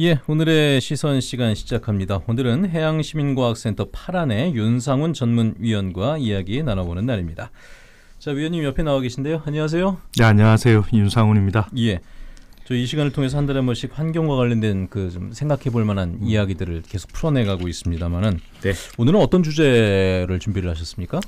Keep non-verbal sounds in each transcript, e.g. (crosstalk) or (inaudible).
예, 오늘의 시선 시간 시작합니다. 오늘은 해양시민과학센터 파란의 윤상훈 전문위원과 이야기 나눠보는 날입니다. 자, 위원님 옆에 나와 계신데요. 안녕하세요. 네, 안녕하세요. 윤상훈입니다. 예. 저이 시간을 통해서 한 달에 한 번씩 환경과 관련된 그 좀 생각해 볼 만한 음. 이야기들을 계속 풀어내 가고 있습니다만은 네. 오늘은 어떤 주제를 준비를 하셨습니까?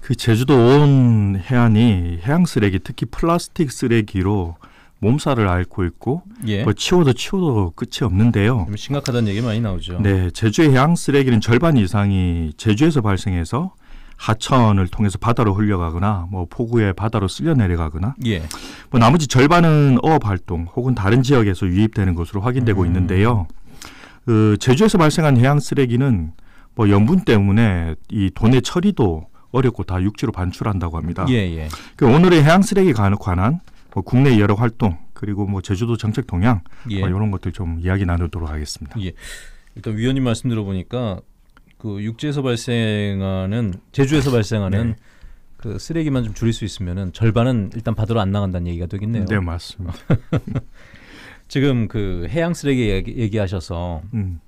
그 제주도 온 해안이 해양 쓰레기, 특히 플라스틱 쓰레기로 몸살을 앓고 있고 예. 뭐 치워도 치워도 끝이 없는데요. 심각하다는 얘기 많이 나오죠. 네, 제주의 해양 쓰레기는 절반 이상이 제주에서 발생해서 하천을 통해서 바다로 흘려가거나 뭐폭우에 바다로 쓸려 내려가거나 예. 뭐 나머지 절반은 어업 활동 혹은 다른 지역에서 유입되는 것으로 확인되고 음. 있는데요. 그 제주에서 발생한 해양 쓰레기는 뭐 염분 때문에 이 돈의 처리도 어렵고 다 육지로 반출한다고 합니다. 예, 예. 그 오늘의 해양 쓰레기 관한 뭐 국내 여러 활동 그리고 뭐 제주도 정책 동향 뭐 예. 뭐 이런 것들 좀 이야기 나누도록 하겠습니다. 예. 일단 위원님 말씀 들어보니까 그 육지에서 발생하는 제주에서 발생하는 네. 그 쓰레기만 좀 줄일 수 있으면은 절반은 일단 받으러 안 나간다는 얘기가 되겠네요. 네 맞습니다. (laughs) 지금 그 해양 쓰레기 얘기, 하셔서이 음.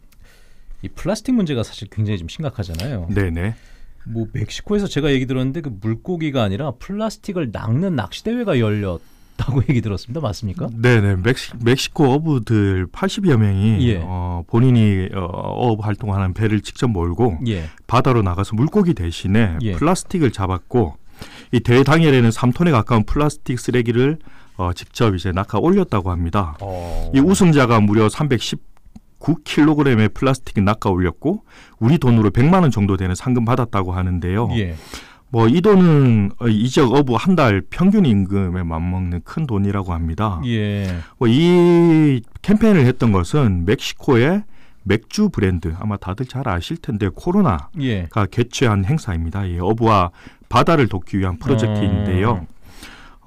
플라스틱 문제가 사실 굉장히 좀 심각하잖아요. 네네. 네. 뭐 멕시코에서 제가 얘기 들었는데 그 물고기가 아니라 플라스틱을 낚는 낚시 대회가 열렸. 다고 (laughs) 얘기 들었습니다. 맞습니까? 네네. 멕시, 멕시코 어부들 80여 명이 예. 어, 본인이 어, 어업 활동하는 배를 직접 몰고 예. 바다로 나가서 물고기 대신에 예. 플라스틱을 잡았고 이 대 당일에는 3톤에 가까운 플라스틱 쓰레기를 어, 직접 이제 낙하 올렸다고 합니다. 오. 어. 이 우승자가 무려 310 9kg의 플라스틱 이 낚아 올렸고 우리 돈으로 100만 원 정도 되는 상금 받았다고 하는데요. 예. 뭐이 돈은 이적 어부 한 달 평균 임금에 맞먹는 큰 돈이라고 합니다. 예. 뭐이 캠페인을 했던 것은 멕시코의 맥주 브랜드 아마 다들 잘 아실 텐데 코로나가 예. 개최한 행사입니다. 이 어부와 바다를 돕기 위한 프로젝트인데요. 어.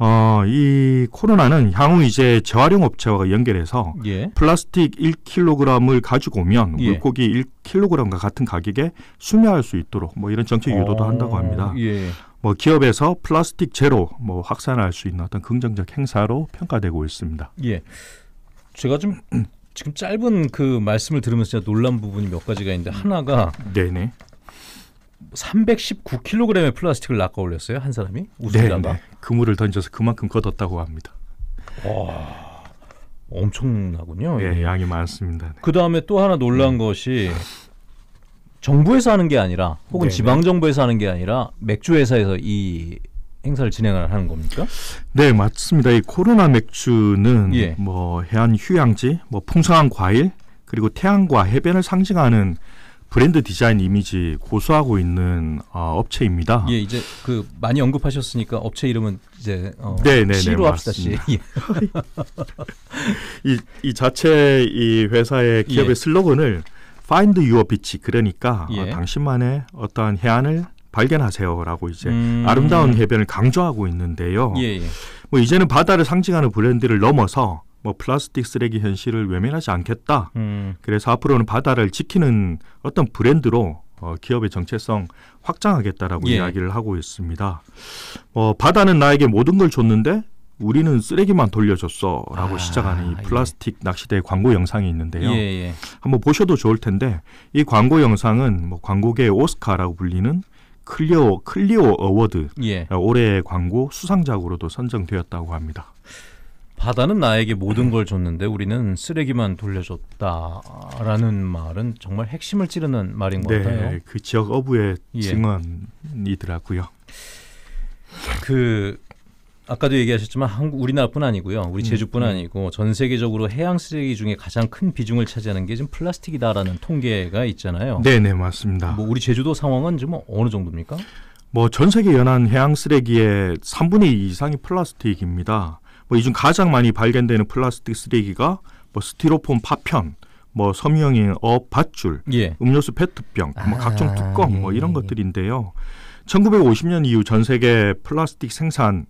어, 이 코로나는 향후 이제 재활용 업체와 연결해서 예. 플라스틱 1kg을 가지고 오면 예. 물고기 1kg과 같은 가격에 수매할 수 있도록 뭐 이런 정책 유도도 오. 어, 한다고 합니다. 예. 뭐 기업에서 플라스틱 제로 뭐 확산할 수 있는 어떤 긍정적 행사로 평가되고 있습니다. 예. 제가 좀 (clears throat) 지금 짧은 그 말씀을 들으면서 제가 놀란 부분이 몇 가지가 있는데 하나가 네네. 319kg의 플라스틱을 낚아 올렸어요 한 사람이 우승자가 네, 네. 그물을 던져서 그만큼 걷었다고 합니다. 와 엄청나군요. 예, 예. 양이 많습니다. 네. 그 다음에 또 하나 놀란 네. 것이 정부에서 하는 게 아니라 혹은 네네. 지방 정부에서 하는 게 아니라 맥주 회사에서 이 행사를 진행을 하는 겁니까? 네, 맞습니다. 이 코로나 맥주는 예. 뭐 해안 휴양지, 뭐 풍성한 과일 그리고 태양과 해변을 상징하는 브랜드 디자인 이미지 고수하고 있는 어, 업체입니다. 예, 이제 그 많이 언급하셨으니까 업체 이름은 이제 어, 네로 네, 네, 합시다 C. 예. (laughs) 이, 이 자체 이 회사의 예. 기업의 예. 슬로건을 Find Your Beach 그러니까 예. 어, 당신만의 어떠한 해안을 발견하세요라고 이제 음. 아름다운 해변을 강조하고 있는데요. 예, 예. 뭐 이제는 바다를 상징하는 브랜드를 넘어서 뭐 플라스틱 쓰레기 현실을 외면하지 않겠다. 음. 그래서 앞으로는 바다를 지키는 어떤 브랜드로 어, 기업의 정체성 확장하겠다라고 예. 이야기를 하고 있습니다. 어, 바다는 나에게 모든 걸 줬는데 우리는 쓰레기만 돌려줬어라고 아, 시작하는 이 예. 플라스틱 예. 낚시대 광고 영상이 있는데요. 예, 예, 한번 보셔도 좋을 텐데 이 광고 영상은 뭐 광고계의 오스카라고 불리는 클리오 클리오 어워드 예. 올해의 광고 수상작으로도 선정되었다고 합니다. 바다는 나에게 모든 걸 줬는데 우리는 쓰레기만 돌려줬다라는 말은 정말 핵심을 찌르는 말인 것 네, 같아요. 그 지역 어부의 예. 증언이더라고요. 그 아까도 얘기하셨지만 한국 우리나라뿐 아니고요. 우리 음, 제주뿐 음, 음. 아니고 전 세계적으로 해양 쓰레기 중에 가장 큰 비중을 차지하는 게 지금 플라스틱이다라는 통계가 있잖아요. 네, 네, 맞습니다. 뭐 우리 제주도 상황은 지금 어느 정도입니까? 뭐 전 세계 연안 해양 쓰레기의 3분의 2 이상이 플라스틱입니다. 뭐 이중 가장 많이 발견되는 플라스틱 쓰레기가 뭐 스티로폼 파편, 뭐 섬유형인 어 밧줄, 예. 음료수 페트병, 뭐 아, 각종 뚜껑, 예, 뭐 이런 예, 예. 것들인데요. 1950년 이후 전 세계 플라스틱 생산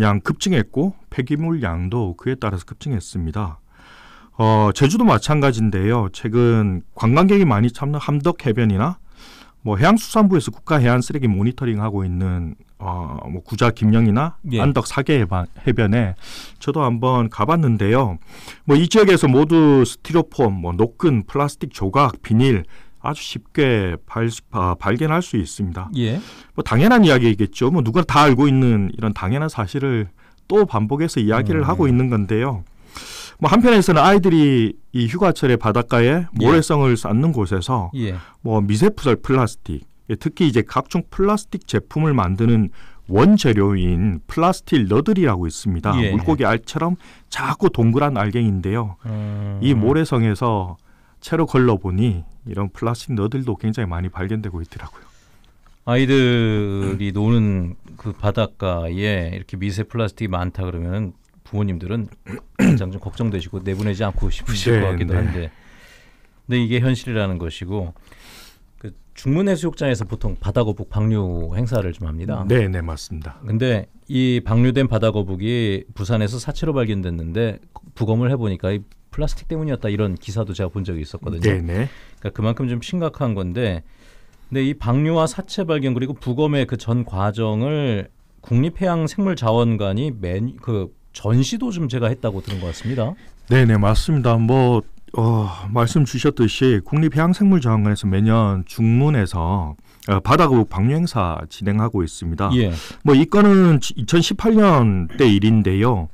양 급증했고 폐기물 양도 그에 따라서 급증했습니다. 어, 제주도 마찬가지인데요. 최근 관광객이 많이 참는 함덕 해변이나 뭐 해양수산부에서 국가 해안 쓰레기 모니터링하고 있는 어뭐 구자 김영이나 예. 안덕 사계 해변에 저도 한번 가봤는데요. 뭐 이 지역에서 모두 스티로폼, 뭐 노끈, 플라스틱 조각, 비닐 아주 쉽게 발, 아, 발견할 수 있습니다. 예. 뭐 당연한 이야기겠죠. 뭐 누가 다 알고 있는 이런 당연한 사실을 또 반복해서 이야기를 음, 하고 예. 있는 건데요. 뭐 한편에서는 아이들이 이 휴가철에 바닷가에 예. 모래성을 쌓는 곳에서 예. 뭐 미세푸설 플라스틱 예, 특히 이제 각종 플라스틱 제품을 만드는 원재료인 플라스틱 너들이라고 있습니다. 예. 물고기 알처럼 작고 동그란 알갱인데요. 음. 이 모래성에서 채로 걸러보니 이런 플라스틱 너들도 굉장히 많이 발견되고 있더라고요. 아이들이 노는 그 바닷가에 이렇게 미세 플라스틱이 많다 그러면 부모님들은 (clears throat) 가장 좀 걱정되시고 내보내지 않고 싶으실 네, 것 같기도 네. 한데 근데 이게 현실이라는 것이고 그 중문해수욕장에서 보통 바다거북 방류 행사를 좀 합니다. 네, 네 맞습니다. 근데 이 방류된 바다거북이 부산에서 사체로 발견됐는데 부검을 해보니까 이 플라스틱 때문이었다 이런 기사도 제가 본 적이 있었거든요. 네, 네. 그러니까 그만큼 좀 심각한 건데, 근데 이 방류와 사체 발견 그리고 부검의 그 전 과정을 국립해양생물자원관이 맨 그 전시도 좀 제가 했다고 들은 것 같습니다. 네, 네 맞습니다. 뭐 어, 말씀 주셨듯이 국립해양생물자원관에서 매년 중문에서 어, 바다거북 방류 행사 진행하고 있습니다. 예. 뭐이 건은 2018년 때 일인데요.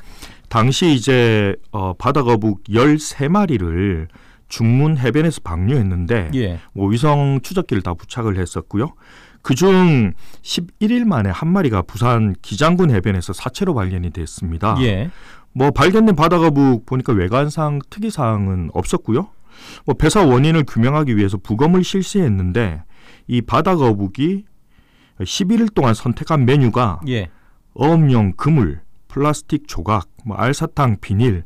당시 이제 어, 바다거북 13마리를 중문 해변에서 방류했는데 예. 뭐 위성 추적기를 다 부착을 했었고요. 그중 11일 만에 한 마리가 부산 기장군 해변에서 사체로 발견이 됐습니다. 예. 뭐 발견된 바다거북 보니까 외관상 특이사항은 없었고요. 뭐 배사 원인을 규명하기 위해서 부검을 실시했는데 이 바다거북이 11일 동안 선택한 메뉴가 예. 어업용 그물, 플라스틱 조각, 뭐 알사탕, 비닐,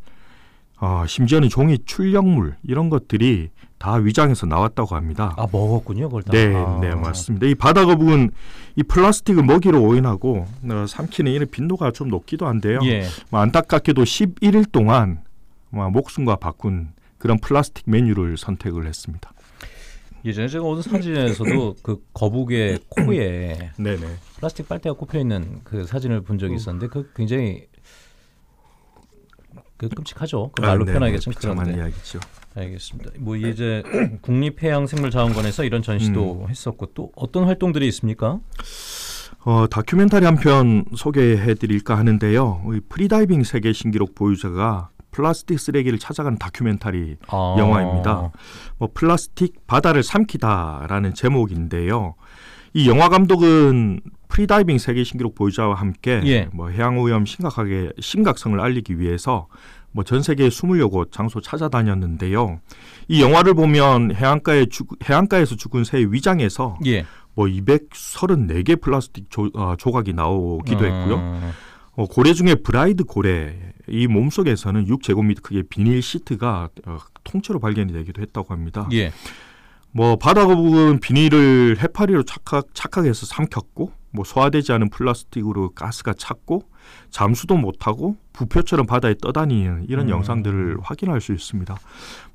어, 심지어는 종이 출력물 이런 것들이 다 위장에서 나왔다고 합니다. 아 먹었군요, 그걸 다. 네, 아. 네 맞습니다. 이 바다 거북은 이 플라스틱을 먹이로 오인하고 어, 삼키는 이런 빈도가 좀 높기도 한데요. 예. 뭐 안타깝게도 11일 동안 뭐 목숨과 바꾼 그런 플라스틱 메뉴를 선택을 했습니다. 예전에 제가 어떤 사진에서도 그 거북의 코에 (clears throat) 네네. 플라스틱 빨대가 꼽혀 있는 그 사진을 본 적이 있었는데 그 굉장히 그 끔찍하죠. 그 아, 말로 아, 네, 표현하기가 네. 그런데. 이야기죠. 알겠습니다. 뭐 이제 (clears throat) 국립해양생물자원관에서 이런 전시도 음. 했었고 또 어떤 활동들이 있습니까? 어, 다큐멘터리 한 편 소개해 드릴까 하는데요. 프리다이빙 세계 신기록 보유자가 플라스틱 쓰레기를 찾아간 다큐멘터리 아. 영화입니다. 뭐 플라스틱 바다를 삼키다라는 제목인데요. 이 영화 감독은 프리다이빙 세계 신기록 보유자와 함께 예. 뭐 해양 오염 심각하게 심각성을 알리기 위해서 뭐전 세계 에숨0여곳 장소 찾아다녔는데요. 이 영화를 보면 해안가에 죽, 해안가에서 죽은 새 위장에서 예. 뭐 234개 플라스틱 조, 어, 아, 각이 나오기도 음. 했고요. 어, 고래 중에 브라이드 고래 이 몸속에서는 6제곱미터 크기의 비닐 시트가 어, 통째로 발견이 되기도 했다고 합니다. 예. 뭐 바다거북은 비닐을 해파리로 착각, 착각해서 삼켰고 뭐 소화되지 않은 플라스틱으로 가스가 찼고 잠수도 못하고 부표처럼 바다에 떠다니는 이런 음. 영상들을 확인할 수 있습니다.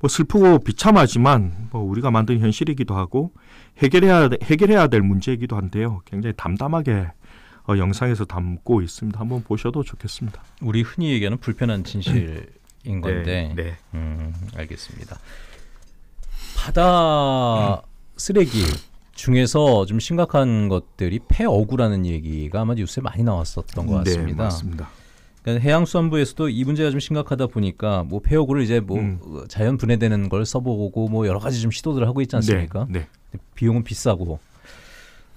뭐 슬프고 비참하지만 뭐 우리가 만든 현실이기도 하고 해결해야 해결해야 될 문제이기도 한데요. 굉장히 담담하게 어, 영상에서 담고 있습니다. 한번 보셔도 좋겠습니다. 우리 흔히 얘기하는 불편한 진실인 음. 네, 건데, 네. 음, 알겠습니다. 바다 쓰레기 중에서 좀 심각한 것들이 폐어구라는 얘기가 아마 뉴스에 많이 나왔었던 것 네, 같습니다. 네, 맞습니다. 그니까 해양수산부에서도 이 문제가 좀 심각하다 보니까 뭐 폐어구를 이제 뭐 음. 자연 분해되는 걸 써보고 뭐 여러 가지 좀 시도들을 하고 있지 않습니까? 네, 네. 비용은 비싸고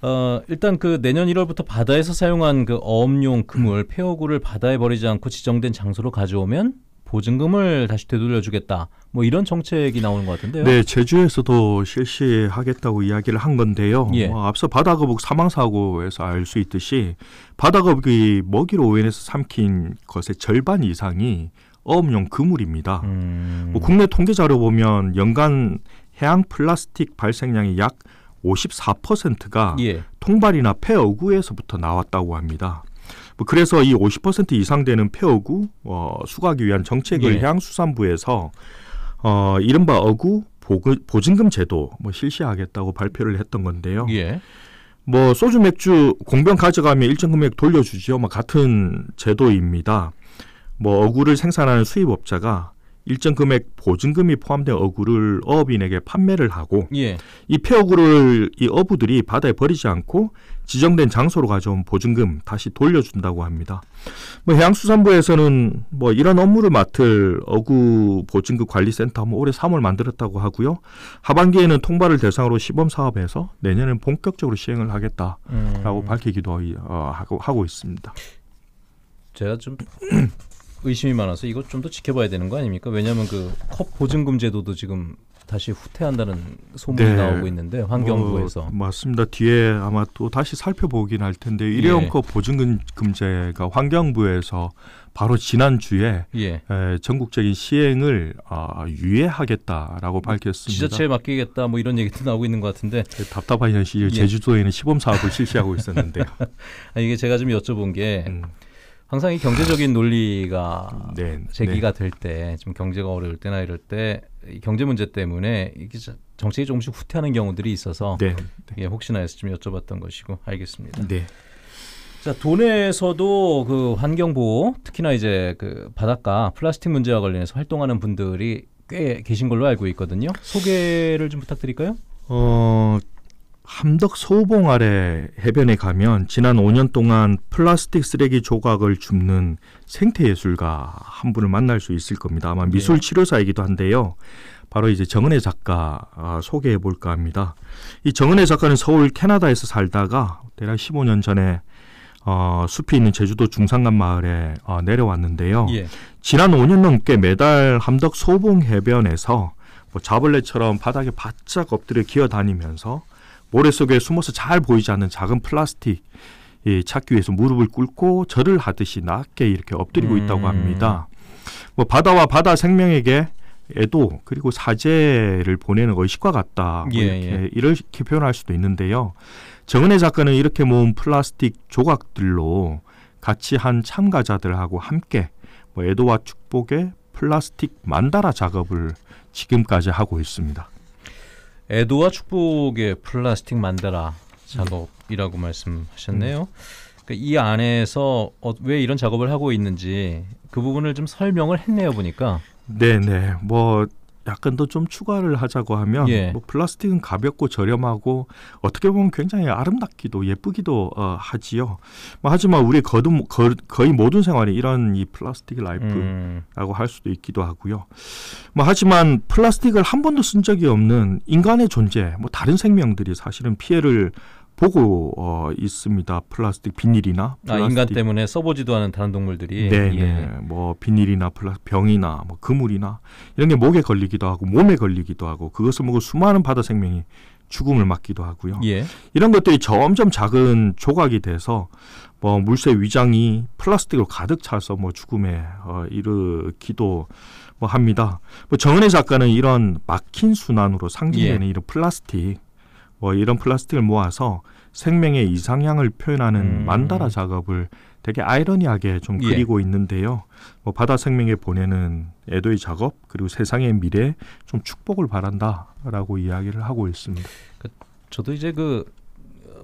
어, 일단 그 내년 1월부터 바다에서 사용한 그 어업용 그물 음. 폐어구를 바다에 버리지 않고 지정된 장소로 가져오면 보증금을 다시 되돌려주겠다. 뭐 이런 정책이 나오는 것 같은데요. 네, 제주에서도 실시하겠다고 이야기를 한 건데요. 예. 어, 앞서 바다거북 사망사고에서 알 수 있듯이 바다거북이 먹이로 오인해서 삼킨 것의 절반 이상이 어업용 그물입니다. 음... 뭐 국내 통계 자료 보면 연간 해양 플라스틱 발생량이 약 54%가 예. 통발이나 폐어구에서부터 나왔다고 합니다. 뭐 그래서 이 50% 이상 되는 폐어구 어, 수거하기 위한 정책을 예. 해양수산부에서 어, 이른바 어구 보증금 제도 뭐 실시하겠다고 발표를 했던 건데요. 예. 뭐 소주 맥주 공병 가져가면 일정 금액 돌려주지요. 뭐 같은 제도입니다. 뭐 어구를 생산하는 수입업자가 일정 금액 보증금이 포함된 어구를 어업인에게 판매를 하고 예. 이 폐어구를 이 어부들이 바다에 버리지 않고 지정된 장소로 가져온 보증금 다시 돌려준다고 합니다. 뭐 해양수산부에서는 뭐 이런 업무를 맡을 어구 보증금 관리센터 뭐 올해 3월 만들었다고 하고요. 하반기에는 통발을 대상으로 시범 사업에서 내년엔 본격적으로 시행을 하겠다라고 음. 밝히기도 어, 하고 있습니다. 제가 좀 의심이 많아서 이것 좀 더 지켜봐야 되는 거 아닙니까? 왜냐하면 그 컵 보증금 제도도 지금 다시 후퇴한다는 소문이 네. 나오고 있는데 환경부에서 어, 맞습니다. 뒤에 아마 또 다시 살펴보긴 할 텐데 일회용컵 예. 보증금제가 환경부에서 바로 지난 주에 예. 에, 전국적인 시행을 아, 유예하겠다라고 뭐 밝혔습니다. 지자체에 맡기겠다 뭐 이런 얘기도 나오고 있는 것 같은데 네, 답답한 현실 예. 제주도에는 시범 사업을 실시하고 있었는데요. (laughs) 이게 제가 좀 여쭤본 게. 음. 항상 이 경제적인 논리가 네, 제기가 네. 될때 좀 경제가 어려울 때나 이럴 때 경제 문제 때문에 이게 정책이 조금씩 후퇴하는 경우들이 있어서 네, 예, 혹시나 해서 좀 여쭤봤던 것이고 알겠습니다. 네. 자 도내에서도 그 환경 보호 특히나 이제 그 바닷가 플라스틱 문제와 관련해서 활동하는 분들이 꽤 계신 걸로 알고 있거든요. 소개를 좀 부탁드릴까요? 어 함덕 소봉 아래 해변에 가면 지난 5년 동안 플라스틱 쓰레기 조각을 줍는 생태예술가 한 분을 만날 수 있을 겁니다. 아마 네. 미술 치료사이기도 한데요. 바로 이제 정은혜 작가 아, 소개해 볼까 합니다. 이 정은혜 작가는 서울 캐나다에서 살다가 대략 15년 전에 어, 숲이 있는 제주도 중산간 마을에 어, 내려왔는데요. 예. 지난 5년 넘게 매달 함덕 소봉 해변에서 뭐 자벌레처럼 바닥에 바짝 엎드려 기어다니면서 모래 속에 숨어서 잘 보이지 않는 작은 플라스틱 이 찾기 위해서 무릎을 꿇고 절을 하듯이 낮게 이렇게 엎드리고 음. 있다고 합니다. 뭐 바다와 바다 생명에게 에도 그리고 사제를 보내는 의식과 같다 뭐 예, 이렇게 예. 이렇게 표현할 수도 있는데요. 정은혜 작가는 이렇게 모은 플라스틱 조각들로 같이 한 참가자들하고 함께 뭐 애도와 축복의 플라스틱 만다라 작업을 지금까지 하고 있습니다. 애도와 축복의 플라스틱 만데라 작업이라고 말씀하셨네요. 음. 그러니까 이 안에서 어, 왜 이런 작업을 하고 있는지 그 부분을 좀 설명을 했네요 보니까. 네네. 네. 뭐 약간 더 좀 추가를 하자고 하면 예. 뭐 플라스틱은 가볍고 저렴하고 어떻게 보면 굉장히 아름답기도 예쁘기도 어, 하지요. 뭐 하지만 우리 거듭, 거, 거의 모든 생활이 이런 이 플라스틱 라이프라고 음. 할 수도 있기도 하고요. 뭐 하지만 플라스틱을 한 번도 쓴 적이 없는 인간의 존재, 뭐 다른 생명들이 사실은 피해를 보고 어, 있습니다. 플라스틱 비닐이나 플라스틱. 아, 인간 때문에 써보지도 않은 다른 동물들이 네네 네. 예. 뭐 비닐이나 플라 병이나 뭐 그물이나 이런 게 목에 걸리기도 하고 몸에 걸리기도 하고 그것을 먹고 수많은 바다 생명이 죽음을 맞기도 하고요. 예. 이런 것들이 점점 작은 조각이 돼서 뭐 물새 위장이 플라스틱으로 가득 차서 뭐 죽음에 어, 이르기도 뭐 합니다. 뭐 정은혜 작가는 이런 막힌 순환으로 상징되는 예. 이런 플라스틱 뭐 이런 플라스틱을 모아서 생명의 이상향을 표현하는 음. 만다라 작업을 되게 아이러니하게 좀 예. 그리고 예. 있는데요. 뭐 바다 생명에 보내는 애도의 작업 그리고 세상의 미래 좀 축복을 바란다라고 이야기를 하고 있습니다. 그, 저도 이제 그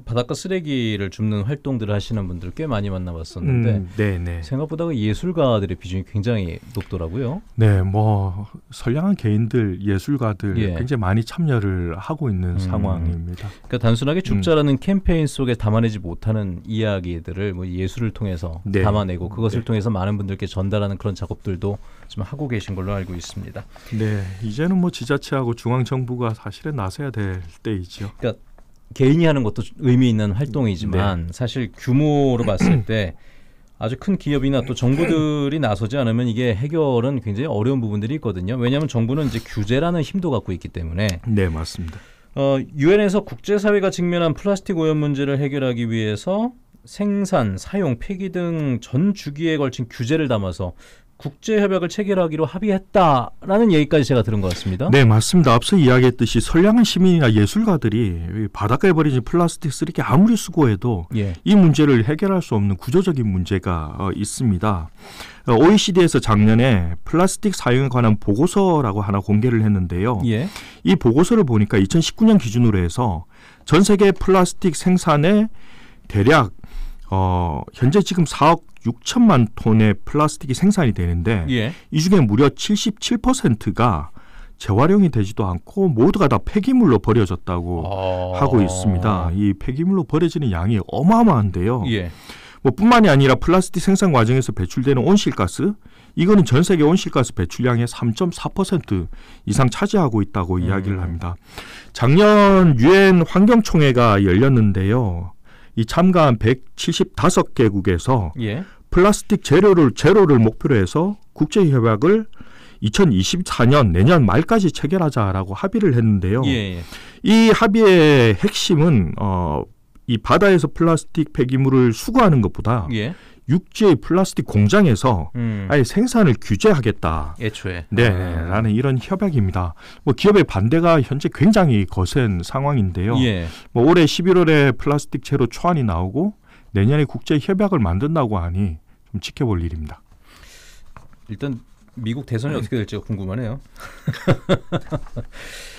바닷가 쓰레기를 줍는 활동들을 하시는 분들 꽤 많이 만나봤었는데 음, 네, 네. 생각보다 그 예술가들의 비중이 굉장히 높더라고요. 네, 뭐 선량한 개인들, 예술가들 예. 굉장히 많이 참여를 하고 있는 음. 상황입니다. 그러니까 단순하게 줍자라는 음. 캠페인 속에 담아내지 못하는 이야기들을 뭐 예술을 통해서 네. 담아내고 그것을 네. 통해서 많은 분들께 전달하는 그런 작업들도 지금 하고 계신 걸로 알고 있습니다. 네, 이제는 뭐 지자체하고 중앙 정부가 사실은 나서야 될 때이죠. 그러니까 개인이 하는 것도 의미 있는 활동이지만 네. 사실 규모로 봤을 때 아주 큰 기업이나 또 정부들이 나서지 않으면 이게 해결은 굉장히 어려운 부분들이 있거든요. 왜냐하면 정부는 이제 규제라는 힘도 갖고 있기 때문에 네 맞습니다. 어, 유엔에서 국제사회가 직면한 플라스틱 오염 문제를 해결하기 위해서 생산, 사용, 폐기 등 전 주기에 걸친 규제를 담아서 국제 협약을 체결하기로 합의했다라는 얘기까지 제가 들은 것 같습니다. 네, 맞습니다. 앞서 이야기했듯이 선량한 시민이나 예술가들이 바닷가에 버려진 플라스틱 쓰레기 아무리 수고해도 예. 이 문제를 해결할 수 없는 구조적인 문제가 어, 있습니다. OECD에서 어, 작년에 플라스틱 사용에 관한 보고서라고 하나 공개를 했는데요. 예. 이 보고서를 보니까 2019년 기준으로 해서 전 세계 플라스틱 생산의 대략 어, 현재 지금 4억 6천만 톤의 플라스틱이 생산이 되는데 예. 이 중에 무려 77%가 재활용이 되지도 않고 모두가 다 폐기물로 버려졌다고 어... 하고 있습니다. 이 폐기물로 버려지는 양이 어마어마한데요. 예. 뭐 뿐만이 아니라 플라스틱 생산 과정에서 배출되는 온실가스 이거는 전 세계 온실가스 배출량의 3.4% 이상 차지하고 있다고 음. 이야기를 합니다. 작년 유엔 환경총회가 열렸는데요. 이 참가한 175개국에서 예. 플라스틱 재료를 제로를 목표로 해서 국제 협약을 2024년 내년 말까지 체결하자라고 합의를 했는데요. 예. 예. 이 합의의 핵심은 어이 바다에서 플라스틱 폐기물을 수거하는 것보다 예. 육지의 플라스틱 공장에서 음. 아예 생산을 규제하겠다. 애초에. 네, 아. 라는 이런 협약입니다. 뭐 기업의 반대가 현재 굉장히 거센 상황인데요. 예. 뭐 올해 11월에 플라스틱 채로 초안이 나오고 내년에 국제 협약을 만든다고 하니 좀 지켜볼 일입니다. 일단 미국 대선이 네. 어떻게 될지 궁금하네요. (laughs)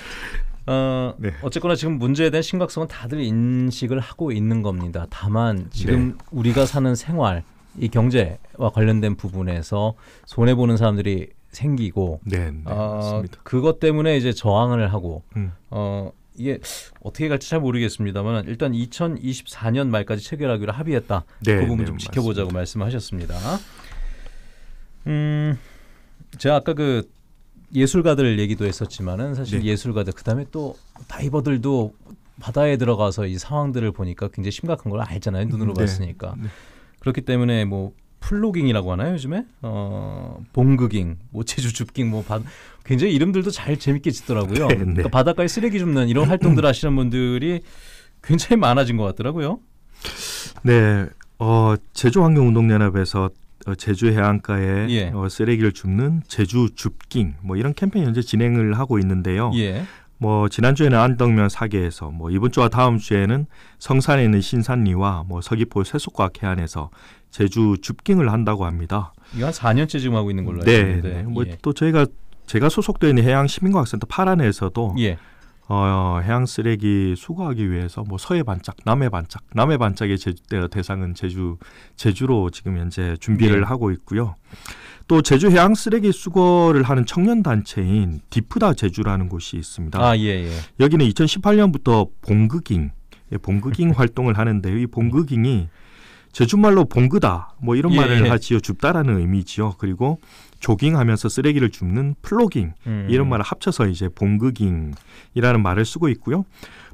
어, 네. 어쨌거나 지금 문제에 대한 심각성은 다들 인식을 하고 있는 겁니다. 다만 지금 네. 우리가 사는 생활, 이 경제와 관련된 부분에서 손해 보는 사람들이 생기고, 네, 네, 어, 맞습니다. 그것 때문에 이제 저항을 하고, 음. 어, 이게 어떻게 갈지 잘 모르겠습니다만 일단 2024년 말까지 체결하기로 합의했다. 네, 그 부분 네, 좀 지켜보자고 맞습니다. 말씀하셨습니다. 음, 제가 아까 그 예술가들 얘기도 했었지만은 사실 네. 예술가들 그다음에 또 다이버들도 바다에 들어가서 이 상황들을 보니까 굉장히 심각한 걸 알잖아요 눈으로 음, 네. 봤으니까 네. 그렇기 때문에 뭐 플로깅이라고 하나요 요즘에 어 봉그깅 뭐체주 줍깅 뭐 바, 굉장히 이름들도 잘 재밌게 짓더라고요 (laughs) 네, 네. 그러니까 바닷가에 쓰레기 줍는 이런 활동들 하시는 분들이 굉장히 많아진 것 같더라고요 네 어, 제주환경운동연합에서 어, 제주 해안가에 예. 어, 쓰레기를 줍는 제주 줍깅 뭐 이런 캠페인 현재 진행을 하고 있는데요. 예. 뭐 지난주에는 안덕면 사계에서 뭐 이번 주와 다음 주에는 성산에 있는 신산리와 뭐 서귀포 쇠속곽 해안에서 제주 줍깅을 한다고 합니다. 이거 한 4년째 지금 하고 있는 걸로 네, 알고 있는데. 네. 네. 뭐 뭐또 예. 저희가 제가 소속되어 있는 해양 시민과학센터 파란에서도 예. 어, 해양 쓰레기 수거하기 위해서 뭐 서해 반짝, 남해 반짝, 남해 반짝의 제, 대상은 제주 제주로 지금 현재 준비를 네. 하고 있고요. 또 제주 해양 쓰레기 수거를 하는 청년 단체인 디프다 제주라는 곳이 있습니다. 아, 예, 예. 여기는 2018년부터 봉극잉 예, 봉극잉 (laughs) 활동을 하는데 이 봉극잉이 제주말로 봉그다 뭐 이런 예. 말을 하지요 줍다라는 의미지요. 그리고 조깅하면서 쓰레기를 줍는 플로깅 음. 이런 말을 합쳐서 이제 봉그깅이라는 말을 쓰고 있고요.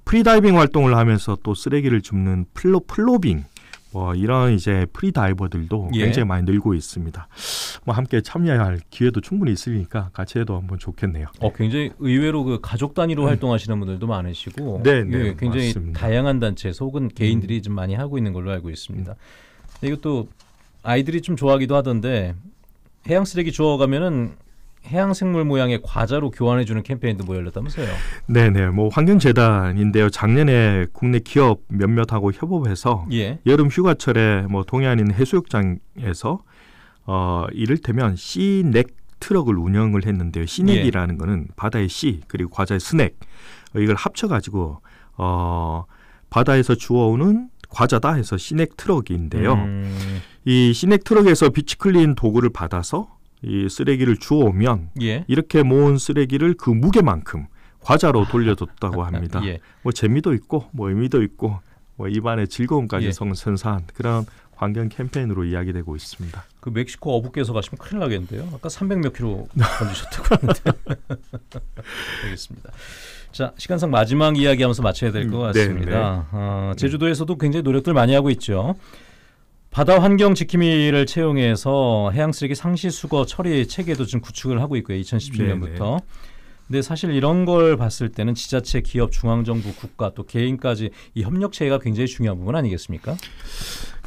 프리다이빙 활동을 하면서 또 쓰레기를 줍는 플로 플로빙 뭐 이런 이제 프리다이버들도 예. 굉장히 많이 늘고 있습니다. 뭐 함께 참여할 기회도 충분히 있으니까 같이 해도 한번 좋겠네요. 어 굉장히 의외로 그 가족 단위로 음. 활동하시는 분들도 많으시고 네, 네, 예, 굉장히 맞습니다. 다양한 단체에 혹은 음. 개인들이 음. 좀 많이 하고 있는 걸로 알고 있습니다. 음. 이것도 아이들이 좀 좋아하기도 하던데 해양 쓰레기 주워가면은 해양 생물 모양의 과자로 교환해 주는 캠페인도 뭐 열렸다면서요. 네, 네. 뭐 환경 재단인데요. 작년에 국내 기업 몇몇하고 협업해서 예. 여름 휴가철에 뭐 동해안인 해수욕장에서 어 이를테면 씨넥 트럭을 운영을 했는데요. 씨넥이라는 예. 거는 바다의 씨 그리고 과자의 스낵 이걸 합쳐 가지고 어 바다에서 주워오는 과자다 해서 시넥 트럭인데요. 음. 이 시넥 트럭에서 비치클린 도구를 받아서 이 쓰레기를 주워오면 예. 이렇게 모은 쓰레기를 그 무게만큼 과자로 아. 돌려줬다고 합니다. (laughs) 예. 뭐 재미도 있고 뭐 의미도 있고 뭐 입안의 즐거움까지 예. 선사한 그런 환경 캠페인으로 이야기되고 있습니다. 그 멕시코 어부께서 가시면 큰일 나겠는데요. 아까 300몇 킬로 던지셨다고 하는데. (laughs) 알겠습니다. 자, 시간상 마지막 이야기하면서 마쳐야 될것 음, 네, 같습니다. 어, 제주도에서도 굉장히 노력들 많이 하고 있죠. 바다 환경 지킴이를 채용해서 해양 쓰레기 상시 수거 처리 체계도 지금 구축을 하고 있고요. 2017년부터. 네네. 근데 사실 이런 걸 봤을 때는 지자체, 기업, 중앙정부, 국가 또 개인까지 이 협력체가 굉장히 중요한 부분 아니겠습니까?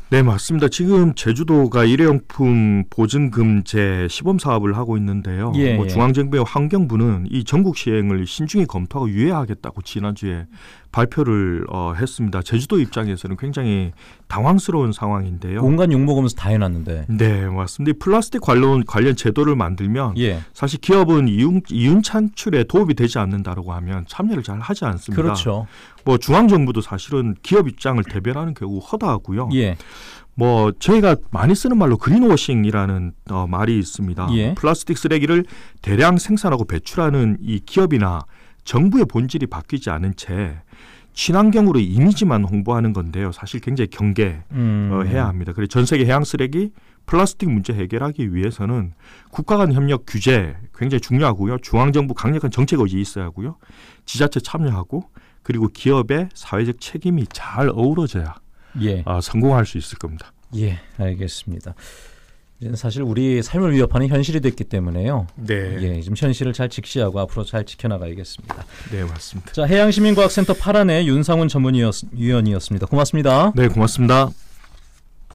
네, 맞습니다. 지금 제주도가 일회용품 보증금제 시범 사업을 하고 있는데요. 예, 뭐 예. 중앙정부의 환경부는 이 전국 시행을 신중히 검토하고 유예하겠다고 지난주에 발표를 어, 했습니다. 제주도 입장에서는 굉장히 당황스러운 상황인데요. 온갖 욕 먹으면서 다 해놨는데. 네, 맞습니다. 플라스틱 관련 관련 제도를 만들면 예. 사실 기업은 이윤, 이윤 창출에 도움이 되지 않는다라고 하면 참여를 잘 하지 않습니다. 그렇죠. 뭐 중앙 정부도 사실은 기업 입장을 대변하는 경우 허다하고요. 예. 뭐 저희가 많이 쓰는 말로 그린워싱이라는 어, 말이 있습니다. 예. 플라스틱 쓰레기를 대량 생산하고 배출하는 이 기업이나 정부의 본질이 바뀌지 않은 채 친환경으로 이미지만 홍보하는 건데요. 사실 굉장히 경계해야 음. 어, 합니다. 그리고전 세계 해양 쓰레기 플라스틱 문제 해결하기 위해서는 국가 간 협력 규제 굉장히 중요하고요. 중앙정부 강력한 정책 의지 있어야 하고요. 지자체 참여하고 그리고 기업의 사회적 책임이 잘 어우러져야 예. 어, 성공할 수 있을 겁니다. 예, 알겠습니다. 사실 우리 삶을 위협하는 현실이 됐기 때문에요. 네. 예, 지금 현실을 잘 직시하고 앞으로 잘 지켜나가야겠습니다. 네, 맞습니다. 자, 해양시민과학센터 파란의 윤상훈 전문위원이었습니다. 고맙습니다. 네, 고맙습니다.